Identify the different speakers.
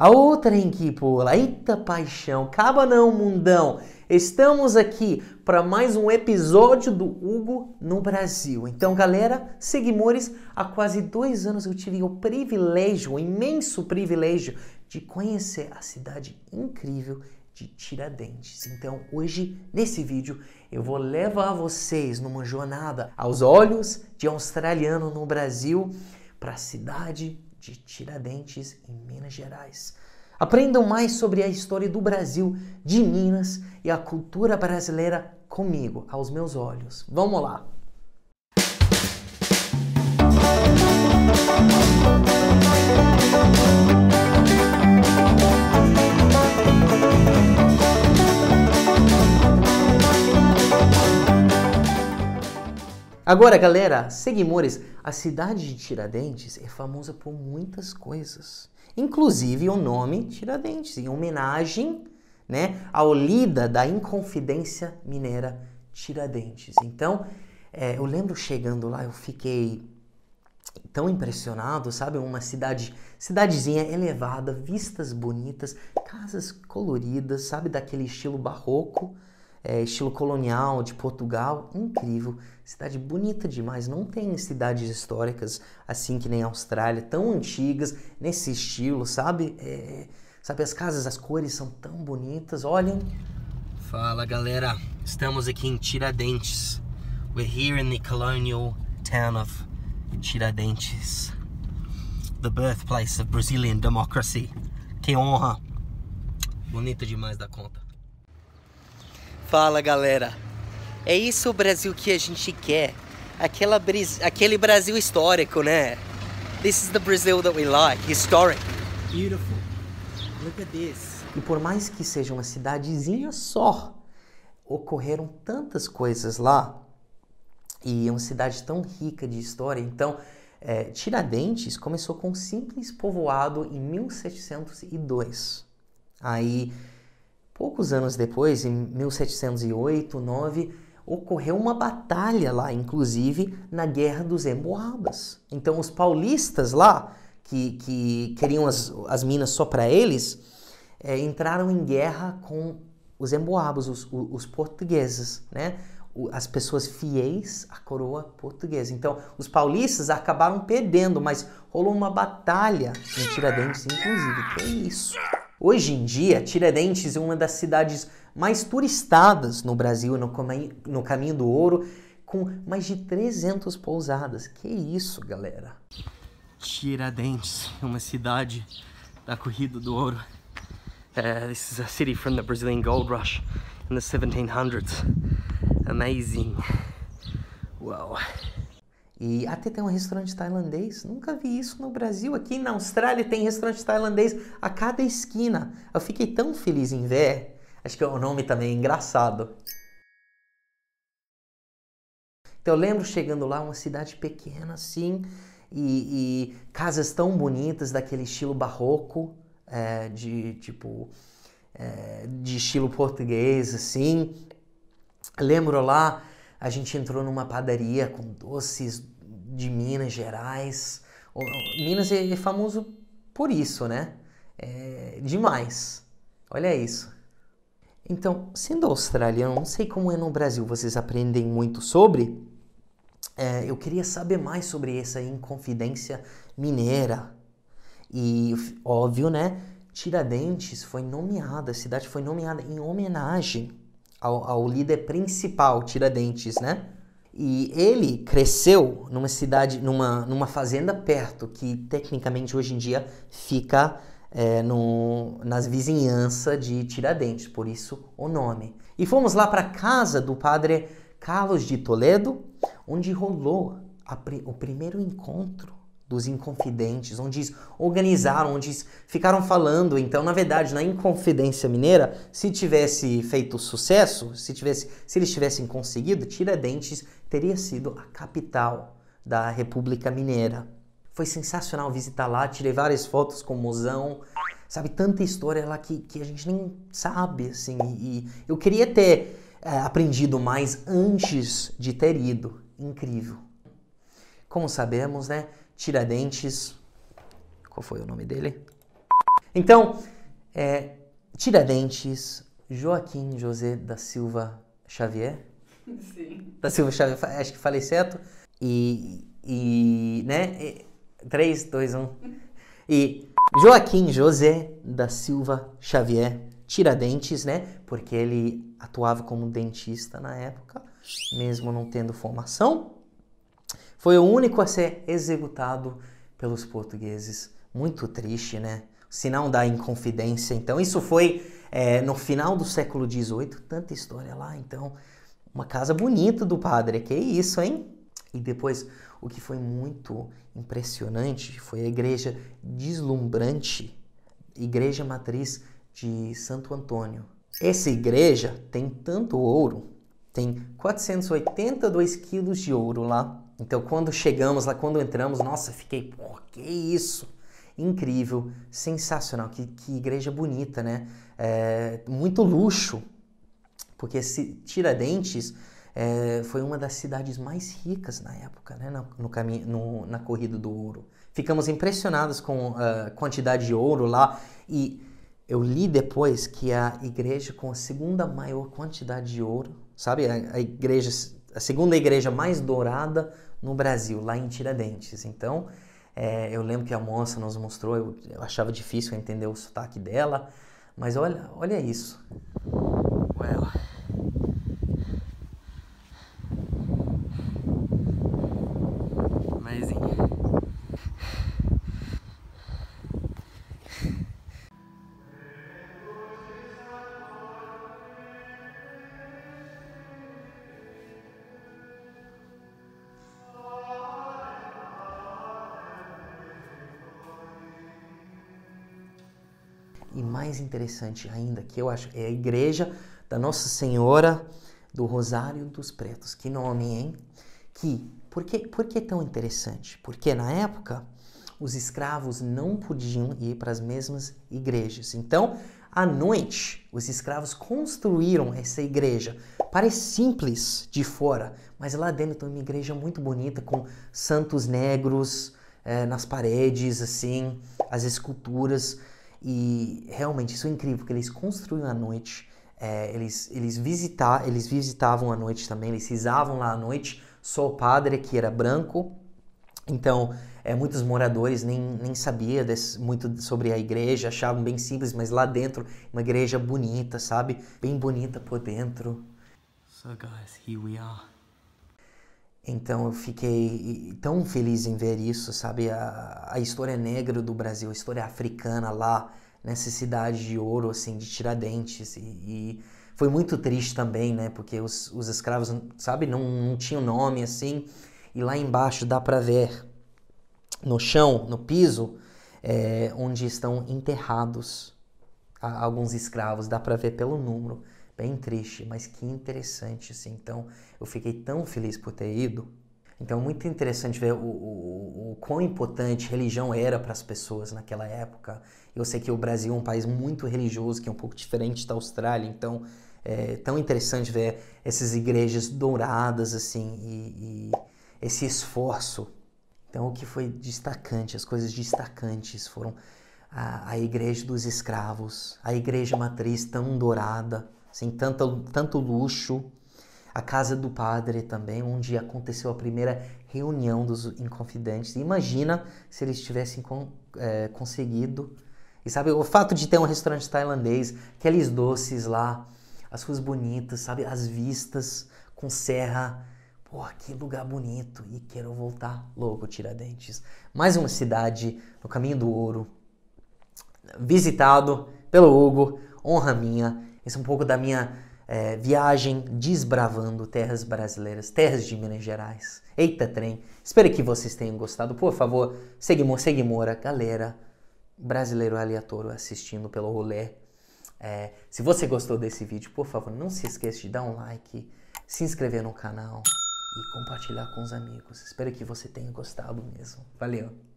Speaker 1: A outra é em que, pô, eita paixão, caba não, mundão. Estamos aqui para mais um episódio do Hugo no Brasil. Então, galera, seguimores, há quase dois anos eu tive o privilégio, o imenso privilégio, de conhecer a cidade incrível de Tiradentes. Então, hoje, nesse vídeo, eu vou levar vocês numa jornada aos olhos de australiano no Brasil para a cidade de Tiradentes, em Minas Gerais. Aprendam mais sobre a história do Brasil, de Minas e a cultura brasileira comigo, aos meus olhos. Vamos lá! Agora, galera, seguimores, a cidade de Tiradentes é famosa por muitas coisas, inclusive o nome Tiradentes, em homenagem né, ao lida da Inconfidência Mineira Tiradentes. Então, é, eu lembro chegando lá, eu fiquei tão impressionado, sabe? Uma cidade, cidadezinha elevada, vistas bonitas, casas coloridas, sabe? Daquele estilo barroco é, estilo colonial de Portugal, incrível. Cidade bonita demais, não tem cidades históricas assim que nem a Austrália, tão antigas, nesse estilo, sabe? É, sabe, as casas, as cores são tão bonitas, olhem. Fala galera, estamos aqui em Tiradentes. We're here in the colonial town of Tiradentes, the birthplace of Brazilian democracy. Que honra! Bonita demais da conta. Fala galera! É isso o Brasil que a gente quer. Aquela bris... Aquele Brasil histórico, né? This is the Brazil that we like, historic. Beautiful. Look at this. E por mais que seja uma cidadezinha só, ocorreram tantas coisas lá e é uma cidade tão rica de história. Então, é, Tiradentes começou com um simples povoado em 1702. Aí Poucos anos depois, em 1708, 9, ocorreu uma batalha lá, inclusive na Guerra dos Emboabas. Então os paulistas lá, que, que queriam as, as minas só para eles, é, entraram em guerra com os emboabas, os, os portugueses, né? as pessoas fiéis à coroa portuguesa. Então, os paulistas acabaram perdendo, mas rolou uma batalha em Tiradentes, inclusive. Que é isso? Hoje em dia, Tiradentes é uma das cidades mais turistadas no Brasil, no, no Caminho do Ouro, com mais de 300 pousadas. Que isso, galera! Tiradentes é uma cidade da corrida do ouro. Uh, this is a city from the Brazilian gold rush in the 1700s. Amazing. Wow. E até tem um restaurante tailandês. Nunca vi isso no Brasil. Aqui na Austrália tem restaurante tailandês a cada esquina. Eu fiquei tão feliz em ver. Acho que o é nome também é engraçado. Então eu lembro chegando lá, uma cidade pequena assim, e, e casas tão bonitas daquele estilo barroco, é, de tipo é, de estilo português assim. Lembro lá a gente entrou numa padaria com doces de Minas Gerais. Minas é, é famoso por isso, né? É demais. Olha isso. Então, sendo australiano, não sei como é no Brasil, vocês aprendem muito sobre. É, eu queria saber mais sobre essa Inconfidência Mineira. E, óbvio, né? Tiradentes foi nomeada, a cidade foi nomeada em homenagem ao, ao líder principal, Tiradentes, né? E ele cresceu numa cidade, numa, numa fazenda perto, que tecnicamente hoje em dia fica é, no, nas vizinhanças de Tiradentes, por isso o nome. E fomos lá para a casa do padre Carlos de Toledo, onde rolou a, o primeiro encontro dos inconfidentes, onde eles organizaram, onde eles ficaram falando. Então, na verdade, na Inconfidência Mineira, se tivesse feito sucesso, se, tivesse, se eles tivessem conseguido, Tiradentes teria sido a capital da República Mineira. Foi sensacional visitar lá, tirei várias fotos com o mozão, sabe? Tanta história lá que, que a gente nem sabe, assim. E, e eu queria ter é, aprendido mais antes de ter ido. Incrível. Como sabemos, né? Tiradentes. Qual foi o nome dele? Então, é, Tiradentes, Joaquim José da Silva Xavier. Sim. Da Silva Xavier, acho que falei certo. E. e né? E, 3, 2, 1. E Joaquim José da Silva Xavier Tiradentes, né? Porque ele atuava como dentista na época, mesmo não tendo formação. Foi o único a ser executado pelos portugueses. Muito triste, né? Sinal da inconfidência. Então, isso foi é, no final do século XVIII. Tanta história lá, então. Uma casa bonita do padre. Que isso, hein? E depois, o que foi muito impressionante foi a igreja deslumbrante, igreja matriz de Santo Antônio. Essa igreja tem tanto ouro, tem 482 quilos de ouro lá, então, quando chegamos lá, quando entramos, nossa, fiquei, por que isso? Incrível, sensacional, que, que igreja bonita, né? É, muito luxo, porque se Tiradentes é, foi uma das cidades mais ricas na época, né? Na, no caminho, no, na corrida do ouro. Ficamos impressionados com a ah, quantidade de ouro lá e eu li depois que a igreja com a segunda maior quantidade de ouro, sabe? A, a igreja a segunda igreja mais dourada no Brasil, lá em Tiradentes. Então, é, eu lembro que a moça nos mostrou, eu, eu achava difícil entender o sotaque dela, mas olha, olha isso. e mais interessante ainda, que eu acho, é a igreja da Nossa Senhora do Rosário dos Pretos. Que nome, hein? Que, por que, por que tão interessante? Porque na época os escravos não podiam ir para as mesmas igrejas. Então, à noite, os escravos construíram essa igreja. Parece simples de fora, mas lá dentro tem uma igreja muito bonita com santos negros é, nas paredes, assim, as esculturas. E realmente isso é incrível, porque eles construíam à noite, é, eles, eles, visitar, eles visitavam à noite também, eles cisavam lá à noite, só o padre que era branco. Então, é, muitos moradores nem, nem sabiam muito sobre a igreja, achavam bem simples, mas lá dentro, uma igreja bonita, sabe? Bem bonita por dentro. So guys, aqui estamos. Então eu fiquei tão feliz em ver isso, sabe? A, a história negra do Brasil, a história africana lá, nessa cidade de ouro, assim, de Tiradentes. E, e foi muito triste também, né? Porque os, os escravos, sabe, não, não tinham nome, assim. E lá embaixo dá para ver, no chão, no piso, é, onde estão enterrados alguns escravos, dá para ver pelo número bem triste, mas que interessante, assim. Então, eu fiquei tão feliz por ter ido. Então, muito interessante ver o, o, o quão importante religião era para as pessoas naquela época. Eu sei que o Brasil é um país muito religioso, que é um pouco diferente da Austrália, então é tão interessante ver essas igrejas douradas, assim, e, e esse esforço. Então, o que foi destacante, as coisas destacantes foram a, a igreja dos escravos, a igreja matriz tão dourada, sem tanto, tanto luxo. A casa do padre também, onde aconteceu a primeira reunião dos Inconfidentes. Imagina se eles tivessem con, é, conseguido. E sabe, o fato de ter um restaurante tailandês, aqueles doces lá, as ruas bonitas, sabe, as vistas com serra. Pô, que lugar bonito e quero voltar logo, Tiradentes. Mais uma cidade no caminho do ouro, visitado pelo Hugo, honra minha. Esse é um pouco da minha é, viagem desbravando terras brasileiras, terras de Minas Gerais. Eita trem! Espero que vocês tenham gostado. Por favor, seguimos, seguimora, galera brasileiro aleatório assistindo pelo rolê. É, se você gostou desse vídeo, por favor, não se esqueça de dar um like, se inscrever no canal e compartilhar com os amigos. Espero que você tenha gostado mesmo. Valeu!